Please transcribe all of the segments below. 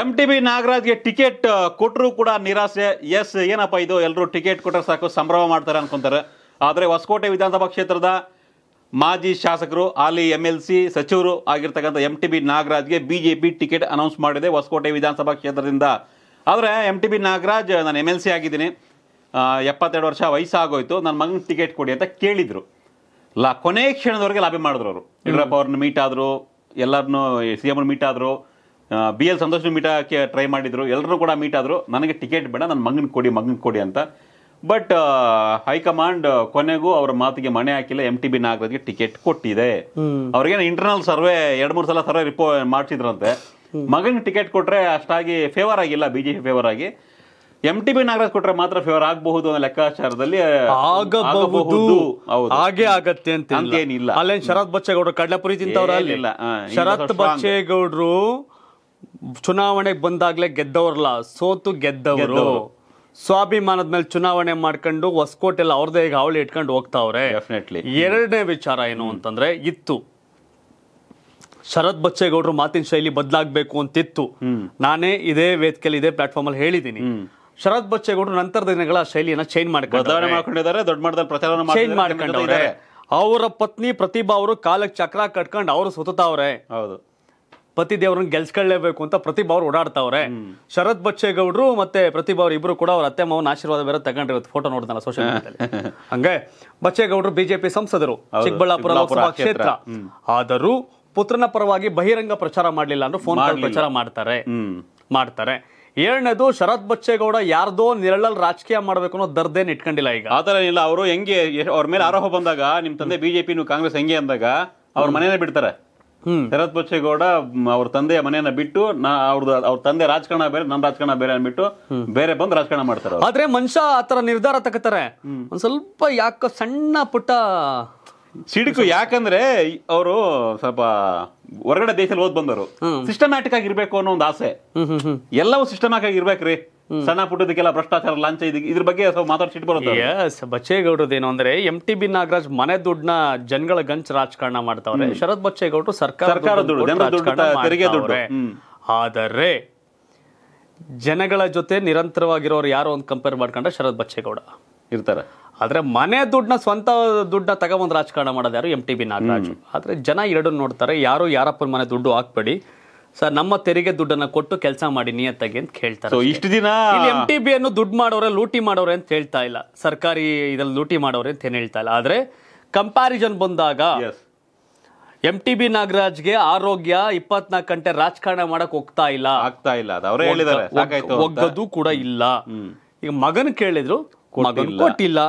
M T B ನಾಗರಾಜ್ಗೆ ticket ಕೊಟ್ಟರು ಕೂಡ ನಿರಾಸೆ ಎಸ್ ಏನಪ್ಪ ಇದು ಎಲ್ಲರೂ ಟಿಕೆಟ್ ಕೊಟ್ಟರೆ ಸಾಕು ಸಂಭ್ರಮ ಮಾಡ್ತಾರೆ ಅನ್ಕೊಂತಾರೆ ಆದರೆ ಹೊಸಕೋಟೆ ವಿಧಾನಸಭಾ ಕ್ಷೇತ್ರದ ಮಾಜಿ ಶಾಸಕರು ಹಾಲಿ ಎಮ್ ಎಲ್ ಸಿ ಸಚಿವರು ಆಗಿರ್ತಕ್ಕಂಥ ಎಂ ಟಿ ಬಿ ನಾಗರಾಜ್ಗೆ B J P ticket announce ಮಾಡಿದೆ ಹೊಸಕೋಟೆ ವಿಧಾನಸಭಾ ಕ್ಷೇತ್ರದಿಂದ ಆದರೆ ಎಂ ಟಿ ಬಿ ನಾಗರಾಜ್ ನಾನು ಎಮ್ ಎಲ್ ಸಿ ಆಗಿದ್ದೀನಿ ಎಪ್ಪತ್ತೆರಡು ವರ್ಷ ವಯಸ್ಸಾಗೋಯ್ತು ನನ್ನ ಮಗನ ಟಿಕೆಟ್ ಕೊಡಿ ಅಂತ ಕೇಳಿದರು ಲಾ ಕೊನೆ ಕ್ಷಣದವರೆಗೆ ಲಾಭ ಮಾಡಿದ್ರು ಅವರು ಯಡಿಯೂರಪ್ಪ ಅವ್ರನ್ನ ಮೀಟ್ ಆದರು ಎಲ್ಲರನ್ನೂ ಸಿ ಎಮ್ ಮೀಟ್ ಆದರು ಬಿ ಎಲ್ ಸಂತೋಷ್ ಮೀಟಕ್ಕೆ ಟ್ರೈ ಮಾಡಿದ್ರು ಎಲ್ಲರೂ ಕೂಡ ಮೀಟ್ ಆದರು ನನಗೆ ಟಿಕೆಟ್ ಬೇಡ ನನ್ನ ಮಗನ ಕೊಡಿ ಮಗನ ಕೊಡಿ ಅಂತ ಬಟ್ ಹೈಕಮಾಂಡ್ ಕೊನೆಗೂ ಅವ್ರ ಮಾತಿಗೆ ಮನೆ ಹಾಕಿಲ್ಲ ಎಂ ಟಿ ಬಿ ನಾಗರಾಜ್ಗೆ ಟಿಕೆಟ್ ಕೊಟ್ಟಿದೆ ಅವ್ರಿಗೇನು ಇಂಟರ್ನಲ್ ಸರ್ವೆ ಎರಡ್ ಮೂರು ಸಲ ಸರ್ವೆ ರಿಪೋರ್ಟ್ ಮಾಡಿಸಿದ್ರಂತೆ ಮಗನಿಗೆ ಟಿಕೆಟ್ ಕೊಟ್ರೆ ಅಷ್ಟಾಗಿ ಫೇವರ್ ಆಗಿಲ್ಲ ಬಿಜೆಪಿ ಫೇವರ್ ಆಗಿ ಎಂ ಟಿ ಬಿ ನಾಗರಾಜ್ ಕೊಟ್ರೆ ಮಾತ್ರ ಫೇವರ್ ಆಗಬಹುದು ಅನ್ನೋ ಲೆಕ್ಕಾಚಾರದಲ್ಲಿ ಹಾಗೆ ಆಗತ್ತೆ ಅಂತ ಏನಿಲ್ಲ ಅಲ್ಲೇನ್ ಶರತ್ ಬಚ್ಚೇಗೌಡರು ಕಡಲೆಪುರಿ ತಿಂತವ್ರ ಇಲ್ಲ ಶರತ್ ಬಚ್ಚೇಗೌಡರು ಚುನಾವಣೆಗೆ ಬಂದಾಗಲೇ ಗೆದ್ದವ್ರಲ್ಲ ಸೋತು ಗೆದ್ದವರು ಸ್ವಾಭಿಮಾನದ ಮೇಲೆ ಚುನಾವಣೆ ಮಾಡ್ಕೊಂಡು ಎಲ್ಲ ಅವ್ರದೇ ಈಗ ಅವಳಿ ಇಟ್ಕೊಂಡು ಹೋಗ್ತಾವ್ರೆ ಎರಡನೇ ವಿಚಾರ ಏನು ಅಂತಂದ್ರೆ ಇತ್ತು ಶರತ್ ಬಚ್ಚೇಗೌಡರು ಮಾತಿನ ಶೈಲಿ ಬದಲಾಗಬೇಕು ಅಂತಿತ್ತು ನಾನೇ ಇದೇ ವೇದಿಕೆಯಲ್ಲಿ ಇದೇ ಪ್ಲಾಟ್ಫಾರ್ಮ್ ಅಲ್ಲಿ ಹೇಳಿದ್ದೀನಿ ಶರತ್ ಬಚ್ಚೇಗೌಡರು ನಂತರದ ದಿನಗಳ ಶೈಲಿಯನ್ನ ಚೇಂಜ್ ಮಾಡ್ಕೊಂಡಿದ್ದಾರೆ ದೊಡ್ಡ ಚೇಂಜ್ ಮಾಡ್ಕೊಂಡವ್ರೆ ಅವರ ಪತ್ನಿ ಪ್ರತಿಭಾ ಅವರು ಕಾಲಕ್ಕೆ ಚಕ್ರ ಕಟ್ಕೊಂಡು ಅವರು ಸುತ್ತಾವ್ರೆ ಹೌದು ಪತಿ ದೇವ್ರನ್ನ ಗೆಲ್ಸ್ಕೊಳ್ಳೇಬೇಕು ಅಂತ ಪ್ರತಿಭಾ ಅವ್ರು ಓಡಾಡ್ತಾವ್ರೆ ಶರತ್ ಬಚ್ಚೇಗೌಡರು ಮತ್ತೆ ಪ್ರತಿಭಾ ಅವ್ರ ಇಬ್ರು ಕೂಡ ಅವ್ರ ಅತ್ತೆ ಮಾವನ ಆಶೀರ್ವಾದ ಬೇರೆ ತಗೊಂಡಿರೋದು ಫೋಟೋ ನೋಡ್ದಲ್ಲ ಸೋಷಿಯಲ್ ಮೀಡಿಯಾದಲ್ಲಿ ಹಂಗೆ ಬಚ್ಚೇಗೌಡರು ಬಿಜೆಪಿ ಸಂಸದರು ಚಿಕ್ಕಬಳ್ಳಾಪುರ ಲೋಕಸಭಾ ಕ್ಷೇತ್ರ ಆದರೂ ಪುತ್ರನ ಪರವಾಗಿ ಬಹಿರಂಗ ಪ್ರಚಾರ ಮಾಡಲಿಲ್ಲ ಅಂದ್ರೆ ಫೋನ್ ಕಾಲ್ ಪ್ರಚಾರ ಮಾಡ್ತಾರೆ ಮಾಡ್ತಾರೆ ಏಳನೇದು ಶರತ್ ಬಚ್ಚೇಗೌಡ ಯಾರ್ದೋ ನಿರಳಲ್ ರಾಜಕೀಯ ಮಾಡ್ಬೇಕು ಅನ್ನೋ ದರ್ದೇನ್ ಇಟ್ಕೊಂಡಿಲ್ಲ ಈಗ ಆತರ ಇಲ್ಲ ಅವರು ಹೆಂಗೆ ಅವ್ರ ಮೇಲೆ ಆರೋಪ ಬಂದಾಗ ನಿಮ್ ತಂದೆ ಬಿಜೆಪಿ ಕಾಂಗ್ರೆಸ್ ಹೆಂಗೆ ಅಂದಾಗ ಅವ್ರ ಮನೇನೆ ಬಿಡ್ತಾರೆ ಶರತ್ ಬಚ್ಚೇಗೌಡ ಅವ್ರ ತಂದೆಯ ಮನೆಯನ್ನ ಬಿಟ್ಟು ನಾ ಅವ್ರದ್ದು ಅವ್ರ ತಂದೆ ರಾಜಕಾರಣ ಬೇರೆ ನಮ್ ರಾಜಕಾರಣ ಬೇರೆ ಅನ್ಬಿಟ್ಟು ಬೇರೆ ಬಂದು ರಾಜಕಾರಣ ಮಾಡ್ತಾರೆ ಆದ್ರೆ ಮನುಷ್ಯ ಆತರ ನಿರ್ಧಾರ ತಗೋತಾರೆ ಒಂದ್ ಸ್ವಲ್ಪ ಯಾಕ ಸಣ್ಣ ಪುಟ್ಟ ಸಿಡುಕು ಯಾಕಂದ್ರೆ ಅವರು ಸ್ವಲ್ಪ ಹೊರಗಡೆ ದೇಶದಲ್ಲಿ ಓದ್ ಬಂದರು ಸಿಸ್ಟಮ್ಯಾಟಿಕ್ ಆಗಿರ್ಬೇಕು ಅನ್ನೋ ಒಂದು ಆಸೆ ಎಲ್ಲವೂ ಸಿಸ್ಟಮ್ಯಾಟಿಕ್ ಆಗಿ ಇರ್ಬೇಕ್ರಿ ಸಣ್ಣ ಪುಟ್ಟದಕ್ಕೆಲ್ಲ ಭ್ರಷ್ಟಾಚಾರ ಲಾಂಚ್ ಇದ್ರ ಬಗ್ಗೆ ಮಾತಾಡ್ಸಿಟ್ ಬರುತ್ತೆ ಬಚ್ಚೇಗೌಡರದ್ದು ಏನು ಅಂದ್ರೆ ಎಂ ಟಿ ಬಿ ನಾಗರಾಜ್ ಮನೆ ದುಡ್ಡನ್ನ ಜನಗಳ ಗಂಚ್ ರಾಜಕಾರಣ ಮಾಡ್ತಾವ್ರೆ ಶರತ್ ಬಚ್ಚೇಗೌಡರು ಸರ್ಕಾರ ತೆರಿಗೆ ದುಡ್ಡು ಆದರೆ ಜನಗಳ ಜೊತೆ ನಿರಂತರವಾಗಿರೋರು ಯಾರು ಅಂತ ಕಂಪೇರ್ ಮಾಡ್ಕೊಂಡ್ರೆ ಶರತ್ ಬಚ್ಚೇಗೌಡ ಇರ್ತಾರೆ ಆದರೆ ಮನೆ ದುಡ್ಡನ್ನ ಸ್ವಂತ ದುಡ್ಡನ್ನ ತಗೊಂಬಂದು ರಾಜಕಾರಣ ಮಾಡೋದು ಯಾರು ಎಂ ಟಿ ಬಿ ನಾಗರಾಜ್ ಆದರೆ ಜನ ಎರಡನ್ನ ನೋಡ್ತಾರೆ ಯಾರು ಯಾರಪ್ಪನ ಮನೆ ದುಡ್ಡು ಹಾಕ್ಬೇಡಿ ಸರ್ ನಮ್ಮ ತೆರಿಗೆ ದುಡ್ಡನ್ನ ಕೊಟ್ಟು ಕೆಲಸ ಮಾಡಿ ನಿಯತ್ತಾಗಿ ಅಂತ ಕೇಳ್ತಾರೆ ಇಷ್ಟು ದಿನ ಎಂ ಟಿ ಬಿ ಅನ್ನು ದುಡ್ಡು ಮಾಡೋರೆ ಲೂಟಿ ಮಾಡೋರೆ ಅಂತ ಹೇಳ್ತಾ ಇಲ್ಲ ಸರ್ಕಾರಿ ಇದ್ರಲ್ಲಿ ಲೂಟಿ ಮಾಡೋರೆ ಅಂತ ಏನು ಹೇಳ್ತಾ ಇಲ್ಲ ಆದರೆ ಕಂಪ್ಯಾರಿಸನ್ ಬಂದಾಗ ಎಂ ಟಿ ಬಿ ನಾಗರಾಜ್ಗೆ ಆರೋಗ್ಯ ಇಪ್ಪತ್ನಾಲ್ಕು ಗಂಟೆ ರಾಜಕಾರಣ ಮಾಡಕ್ ಹೋಗ್ತಾ ಇಲ್ಲ ಆಗ್ತಾ ಇಲ್ಲ ಒಗ್ಗದು ಕೂಡ ಇಲ್ಲ ಈಗ ಮಗನ್ ಕೇಳಿದ್ರು ಕೊಟ್ಟಿಲ್ಲ. ಕೊಟ್ಟಿಲ್ಲ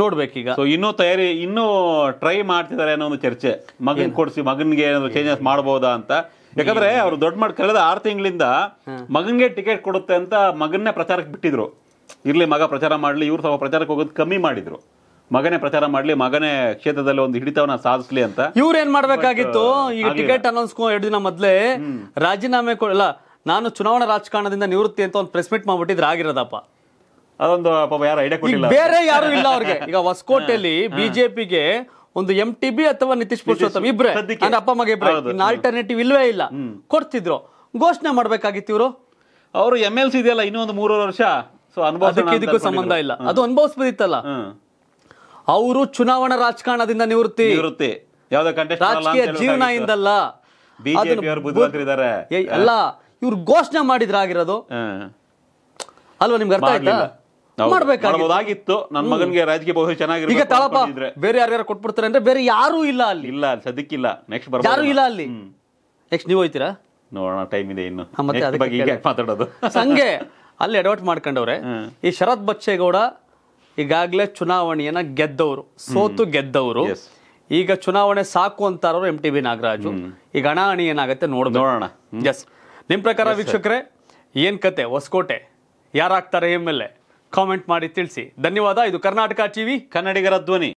ನೋಡ್ಬೇಕೀಗ ಇನ್ನೂ ತಯಾರಿ ಇನ್ನೂ ಟ್ರೈ ಮಾಡ್ತಿದ್ದಾರೆ ಅನ್ನೋ ಒಂದು ಚರ್ಚೆ ಮಗನ್ ಕೊಡಿಸಿ ಮಗನ್ಗೆ ಏನಾದ್ರು ಚೇಂಜಸ್ ಮಾಡಬಹುದಾ ಅಂತ ಯಾಕಂದ್ರೆ ಅವ್ರು ದೊಡ್ಡ ಮಾಡಿ ಕಳೆದ ಆರು ತಿಂಗಳಿಂದ ಮಗನ್ಗೆ ಟಿಕೆಟ್ ಕೊಡುತ್ತೆ ಅಂತ ಮಗನ್ನೇ ಪ್ರಚಾರಕ್ಕೆ ಬಿಟ್ಟಿದ್ರು ಇರ್ಲಿ ಮಗ ಪ್ರಚಾರ ಮಾಡ್ಲಿ ಇವ್ರು ಸ್ವಲ್ಪ ಪ್ರಚಾರಕ್ಕೆ ಹೋಗೋದು ಕಮ್ಮಿ ಮಾಡಿದ್ರು ಮಗನೇ ಪ್ರಚಾರ ಮಾಡ್ಲಿ ಮಗನೇ ಕ್ಷೇತ್ರದಲ್ಲಿ ಒಂದು ಹಿಡಿತವನ್ನ ಸಾಧಿಸ್ಲಿ ಅಂತ ಇವ್ರು ಏನ್ ಮಾಡ್ಬೇಕಾಗಿತ್ತು ಈಗ ಟಿಕೆಟ್ ಅನೌನ್ಸ್ ಎರಡು ದಿನ ಮೊದ್ಲೇ ರಾಜೀನಾಮೆ ಕೊಡಲ್ಲ ನಾನು ಚುನಾವಣಾ ರಾಜಕಾರಣದಿಂದ ನಿವೃತ್ತಿ ಅಂತ ಒಂದು ಪ್ರೆಸ್ ಮೀಟ್ ಮಾಡ್ಬಿಟ್ಟಿದ್ರೆ ಆಗಿರೋದಪ್ಪ ಅದೊಂದು ಪಾಪ ಯಾರು ಐಡಿಯಾ ಕೊಟ್ಟಿಲ್ಲ ಬೇರೆ ಯಾರು ಇಲ್ಲ ಅವ್ರಿಗೆ ಈಗ ಹೊಸಕೋಟೆಯಲ್ಲಿ ಬಿಜೆಪಿಗೆ ಒಂದು ಎಂ ಟಿ ಬಿ ಅಥವಾ ನಿತೀಶ್ ಪುರುಷೋತ್ತಮ್ ಇಬ್ರೆ ಅಪ್ಪ ಮಗ ಇಬ್ರೆ ಆಲ್ಟರ್ನೇಟಿವ್ ಇಲ್ವೇ ಇಲ್ಲ ಕೊಡ್ತಿದ್ರು ಘೋಷಣೆ ಮಾಡ್ಬೇಕಾಗಿತ್ತು ಇವರು ಅವರು ಎಂ ಎಲ್ ಸಿ ಇದೆಯಲ್ಲ ಇನ್ನೊಂದು ಮೂರೂವರೆ ವರ್ಷ ಸೊ ಅನುಭವ ಇದಕ್ಕೂ ಸಂಬಂಧ ಇಲ್ಲ ಅದು ಅನುಭವಿಸ್ಬೋದಿತ್ತಲ್ಲ ಅವರು ಚುನಾವಣಾ ರಾಜಕಾರಣದಿಂದ ನಿವೃತ್ತಿ ನಿವೃತ್ತಿ ರಾಜಕೀಯ ಜೀವನ ಇಂದಲ್ಲ ಅಲ್ಲ ಇವ್ರು ಘೋಷಣೆ ಮಾಡಿದ್ರಾಗಿರೋದು ಆಗಿರೋದು ಅಲ್ವಾ ನಿಮ್ಗೆ ಅರ್ಥ ಆಯ್ತಾ ಮಾಡ್ಬೇಕಾಗಿತ್ತು ನನ್ನ ಮಗನ್ಗೆ ರಾಜಕೀಯ ಬಹುಶಃ ಚೆನ್ನಾಗಿ ಈಗ ತಳಪ ಬೇರೆ ಯಾರ್ಯಾರು ಕೊಟ್ಬಿಡ್ತಾರೆ ಅಂದ್ರೆ ಬೇರೆ ಯಾರು ಇಲ್ಲ ಅಲ್ಲಿ ಇಲ್ಲ ಸದ್ಯಕ್ಕಿಲ್ಲ ನೆಕ್ಸ್ಟ್ ಬರ್ಬೋದು ಯಾರು ಇಲ್ಲ ಅಲ್ಲಿ ನೆಕ್ಸ್ಟ್ ನೀವು ಹೋಯ್ತೀರಾ ನೋಡೋಣ ಟೈಮ್ ಇದೆ ಇನ್ನು ಮತ್ತೆ ಮಾತಾಡೋದು ಹಂಗೆ ಅಲ್ಲಿ ಅಡ್ವರ್ಟ್ ಮಾಡ್ಕೊಂಡವ್ರೆ ಈ ಶರತ್ ಬಚ್ಚೇಗೌಡ ಈಗಾಗಲೇ ಚುನಾವಣೆಯನ್ನ ಗೆದ್ದವರು ಸೋತು ಗೆದ್ದವರು ಈಗ ಚುನಾವಣೆ ಸಾಕು ಅಂತಾರವ್ರು ಎಂ ಟಿ ಬಿ ನಾಗರಾಜು ಈಗ ಹಣಾಹಣಿ ಏನಾಗುತ್ತೆ ನೋಡ್ ನೋಡೋಣ ಎಸ್ ನಿಮ್ಮ ಪ್ರಕಾರ ವೀಕ್ಷಕರೇ ಏನ್ ಕತೆ ಹೊಸಕೋಟೆ ಯಾರಾಗ್ತಾರೆ ಎಮ್ ಎಲ್ ಎ ಕಾಮೆಂಟ್ ಮಾಡಿ ತಿಳಿಸಿ ಧನ್ಯವಾದ ಇದು ಕರ್ನಾಟಕ ಟಿವಿ ಕನ್ನಡಿಗರ ಧ್ವನಿ